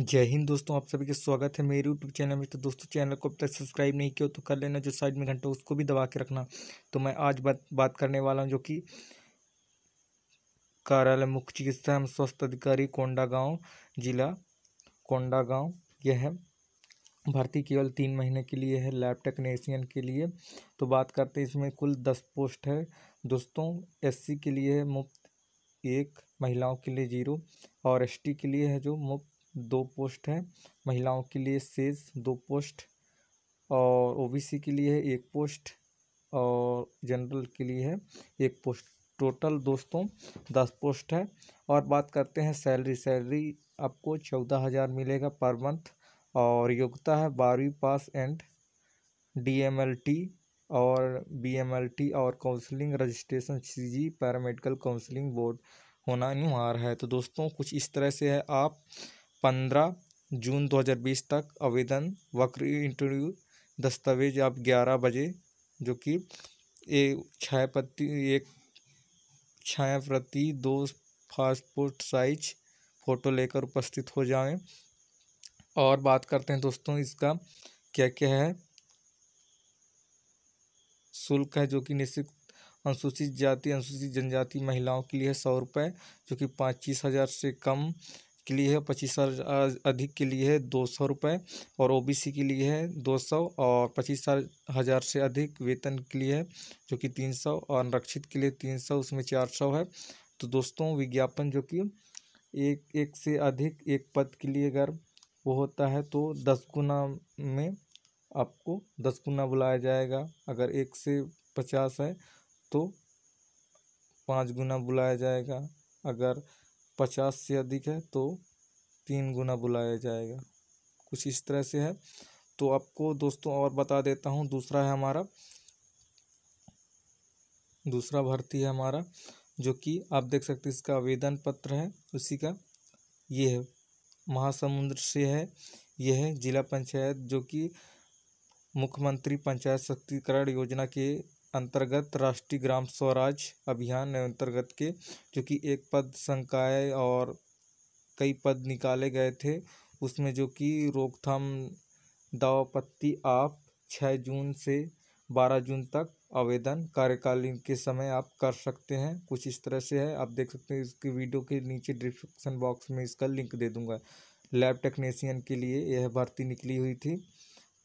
जय हिंद दोस्तों आप सभी के स्वागत है मेरे यूट्यूब चैनल में तो दोस्तों चैनल को अब तक सब्सक्राइब नहीं किया तो कर लेना जो साइड में घंटा उसको भी दबा के रखना तो मैं आज बात बात करने वाला हूं जो कि कार्यालय मुख्य चिकित्सा एवं स्वास्थ्य अधिकारी कोंडा गांव जिला कोंडा गांव यह है भर्ती केवल तीन महीने के लिए है लैब टेक्नीसियन के लिए तो बात करते हैं इसमें कुल दस पोस्ट है दोस्तों एस के लिए है मुफ्त एक महिलाओं के लिए जीरो और एस के लिए है जो मुफ्त दो पोस्ट है महिलाओं के लिए सेज दो पोस्ट और ओबीसी के लिए है एक पोस्ट और जनरल के लिए है एक पोस्ट टोटल दोस्तों दस पोस्ट है और बात करते हैं सैलरी सैलरी आपको चौदह हज़ार मिलेगा पर मंथ और योग्यता है बारहवीं पास एंड डीएमएलटी और बीएमएलटी और counselling registration CG paramedical counselling board होना अनिवार्य है तो दोस्तों कुछ इस तरह से है आप पंद्रह जून 2020 तक आवेदन वक्र इंटरव्यू दस्तावेज आप ग्यारह बजे जो कि एक छः प्रति एक छाया प्रति दो पासपोर्ट साइज फ़ोटो लेकर उपस्थित हो जाएं और बात करते हैं दोस्तों इसका क्या क्या है शुल्क है जो कि निश्चित अनुसूचित जाति अनुसूचित जनजाति महिलाओं के लिए सौ रुपये जो कि पच्चीस हज़ार से कम के लिए है पच्चीस अधिक के लिए है दो सौ रुपये और ओबीसी के लिए है दो सौ और पच्चीस हज़ार से अधिक वेतन के लिए है जो कि तीन सौ और अनरक्षित के लिए तीन सौ उसमें चार सौ है तो दोस्तों विज्ञापन जो कि एक एक से अधिक एक पद के लिए अगर वो होता है तो दस गुना में आपको दस गुना बुलाया जाएगा अगर एक से पचास है तो पाँच गुना बुलाया जाएगा अगर पचास से अधिक है तो तीन गुना बुलाया जाएगा कुछ इस तरह से है तो आपको दोस्तों और बता देता हूँ दूसरा है हमारा दूसरा भर्ती है हमारा जो कि आप देख सकते हैं इसका आवेदन पत्र है उसी का ये है महासमुंद से है यह है जिला पंचायत जो कि मुख्यमंत्री पंचायत शक्तिकरण योजना के अंतर्गत राष्ट्रीय ग्राम स्वराज अभियान अंतर्गत के जो कि एक पद संकाय और कई पद निकाले गए थे उसमें जो कि रोकथाम दावापत्ति आप छः जून से बारह जून तक आवेदन कार्यकालीन के समय आप कर सकते हैं कुछ इस तरह से है आप देख सकते हैं इसकी वीडियो के नीचे डिस्क्रिप्शन बॉक्स में इसका लिंक दे दूंगा लैब टेक्नीसियन के लिए यह भर्ती निकली हुई थी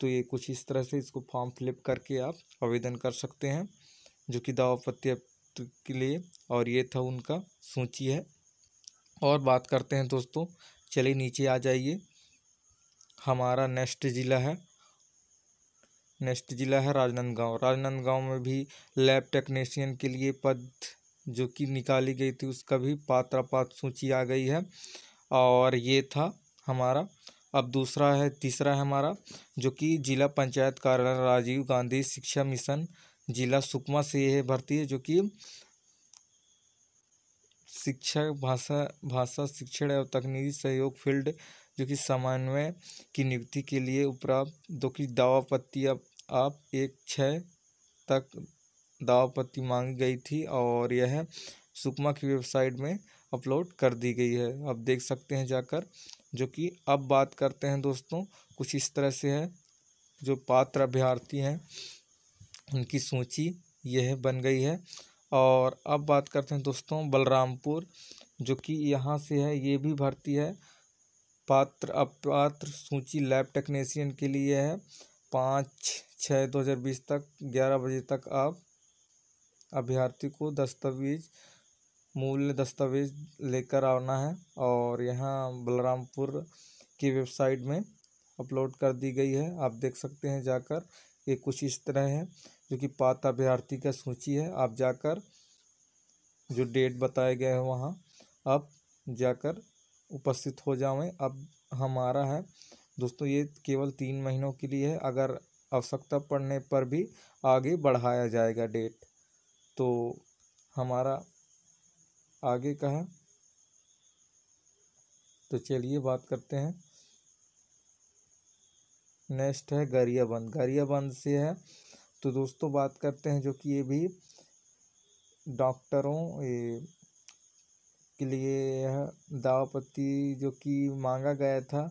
तो ये कुछ इस तरह से इसको फॉर्म फिलअप करके आप आवेदन कर सकते हैं जो कि दावा पत्य के लिए और ये था उनका सूची है और बात करते हैं दोस्तों चलिए नीचे आ जाइए हमारा नेक्स्ट ज़िला है नेक्स्ट ज़िला है राजनांदगांव राजनांदगांव में भी लैब टेक्नीशियन के लिए पद जो कि निकाली गई थी उसका भी पात्रापात सूची आ गई है और ये था हमारा अब दूसरा है तीसरा है हमारा जो कि जिला पंचायत कार्यालय राजीव गांधी शिक्षा मिशन जिला सुकमा से यह भर्ती है जो कि शिक्षा भाषा भाषा शिक्षण एवं तकनीकी सहयोग फील्ड जो कि समन्वय की नियुक्ति के लिए उपराप्त जो कि दावापत्ति अब आप एक छः तक दावापत्ति मांगी गई थी और यह सुकमा की वेबसाइट में अपलोड कर दी गई है आप देख सकते हैं जाकर जो कि अब बात करते हैं दोस्तों कुछ इस तरह से है जो पात्र अभ्यर्थी हैं उनकी सूची यह बन गई है और अब बात करते हैं दोस्तों बलरामपुर जो कि यहाँ से है ये भी भर्ती है पात्र अपात्र सूची लैब टेक्नीसियन के लिए है पाँच छः दो हज़ार बीस तक ग्यारह बजे तक आप अभ्यर्थी को दस्तावेज़ मूल दस्तावेज़ लेकर आना है और यहाँ बलरामपुर की वेबसाइट में अपलोड कर दी गई है आप देख सकते हैं जाकर ये कुछ इस तरह है जो कि पात्र अभ्यर्थी का सूची है आप जाकर जो डेट बताया गया है वहाँ आप जाकर उपस्थित हो जाएं अब हमारा है दोस्तों ये केवल तीन महीनों के लिए है अगर आवश्यकता पड़ने पर भी आगे बढ़ाया जाएगा डेट तो हमारा आगे का है तो चलिए बात करते हैं नेक्स्ट है गरियाबंद गरियाबंद से है तो दोस्तों बात करते हैं जो कि ये भी डॉक्टरों के लिए यह दावापत्ति जो कि मांगा गया था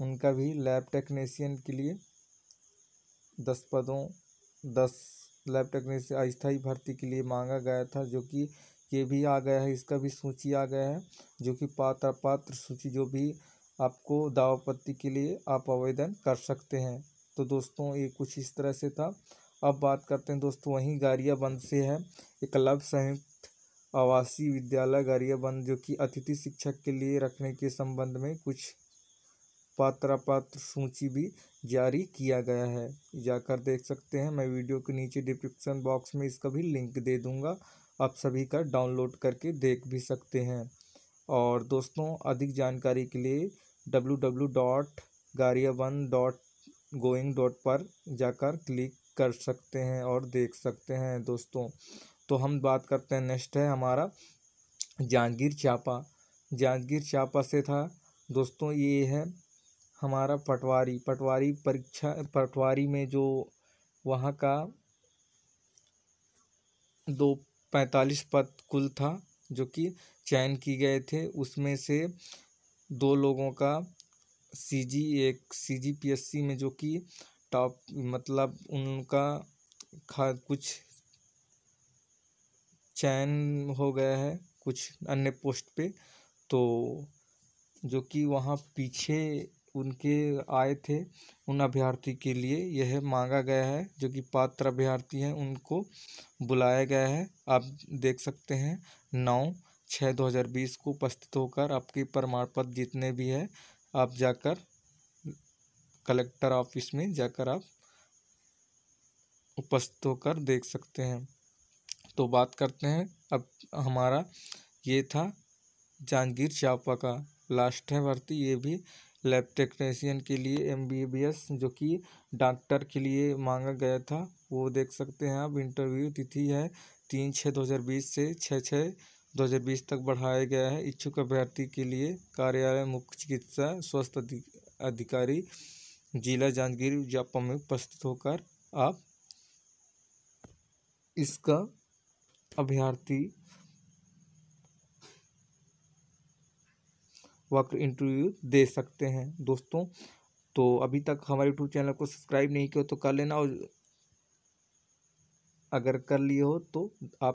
उनका भी लैब टेक्नीशियन के लिए दस पदों दस लैब टेक्नीशियन अस्थाई भर्ती के लिए मांगा गया था जो कि ये भी आ गया है इसका भी सूची आ गया है जो कि पात्र पात्र सूची जो भी आपको दावापत्ति के लिए आप आवेदन कर सकते हैं तो दोस्तों ये कुछ इस तरह से था अब बात करते हैं दोस्तों वहीं गारियाबंद से है एक लव संयुक्त आवासीय विद्यालय गारियाबंद जो कि अतिथि शिक्षक के लिए रखने के संबंध में कुछ पात्र पात्र सूची भी जारी किया गया है जाकर देख सकते हैं मैं वीडियो के नीचे डिस्क्रिप्शन बॉक्स में इसका भी लिंक दे दूंगा आप सभी का डाउनलोड करके देख भी सकते हैं और दोस्तों अधिक जानकारी के लिए डब्लू डब्लू डॉट गारिया वन डॉट गोइंग डॉट पर जाकर क्लिक कर सकते हैं और देख सकते हैं दोस्तों तो हम बात करते हैं नेक्स्ट है हमारा जांजगीर चापा जांजगीर चापा से था दोस्तों ये है हमारा पटवारी पटवारी परीक्षा पटवारी में जो वहाँ का दो पैंतालीस पद कुल था जो कि चयन किए गए थे उसमें से दो लोगों का सी जी एक सी जी पी एस सी में जो कि टॉप मतलब उनका खा कुछ चयन हो गया है कुछ अन्य पोस्ट पे तो जो कि वहाँ पीछे उनके आए थे उन अभ्यर्थी के लिए यह मांगा गया है जो कि पात्र अभ्यर्थी हैं उनको बुलाया गया है आप देख सकते हैं नौ छः दो हज़ार बीस को उपस्थित होकर आपके प्रमाण पत्र जितने भी है आप जाकर कलेक्टर ऑफिस में जाकर आप उपस्थित होकर देख सकते हैं तो बात करते हैं अब हमारा ये था जहांगीर चापा का लास्ट है भर्ती ये भी लैब टेक्नीशियन के लिए एम जो कि डॉक्टर के लिए मांगा गया था वो देख सकते हैं अब इंटरव्यू तिथि है तीन छः दो हज़ार बीस से छः छः दो हज़ार बीस तक बढ़ाया गया है इच्छुक अभ्यर्थी के लिए कार्यालय मुख्य चिकित्सा स्वास्थ्य अधिक, अधिकारी जिला जांजगीर जापा में उपस्थित होकर आप इसका अभ्यर्थी वक्त इंटरव्यू दे सकते हैं दोस्तों तो अभी तक हमारे यूट्यूब चैनल को सब्सक्राइब नहीं किया तो कर लेना और अगर कर लिए हो तो आप